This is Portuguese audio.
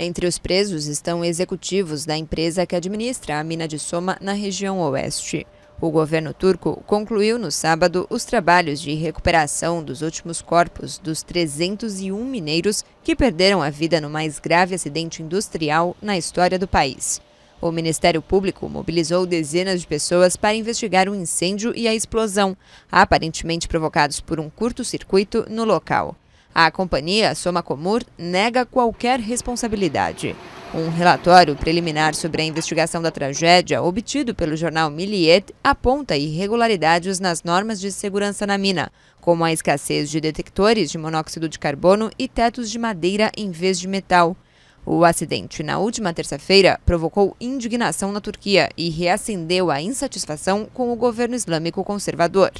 Entre os presos estão executivos da empresa que administra a mina de Soma na região oeste. O governo turco concluiu no sábado os trabalhos de recuperação dos últimos corpos dos 301 mineiros que perderam a vida no mais grave acidente industrial na história do país. O Ministério Público mobilizou dezenas de pessoas para investigar o incêndio e a explosão, aparentemente provocados por um curto-circuito no local. A companhia Somacomur nega qualquer responsabilidade. Um relatório preliminar sobre a investigação da tragédia, obtido pelo jornal Milliet, aponta irregularidades nas normas de segurança na mina, como a escassez de detectores de monóxido de carbono e tetos de madeira em vez de metal. O acidente, na última terça-feira, provocou indignação na Turquia e reacendeu a insatisfação com o governo islâmico conservador.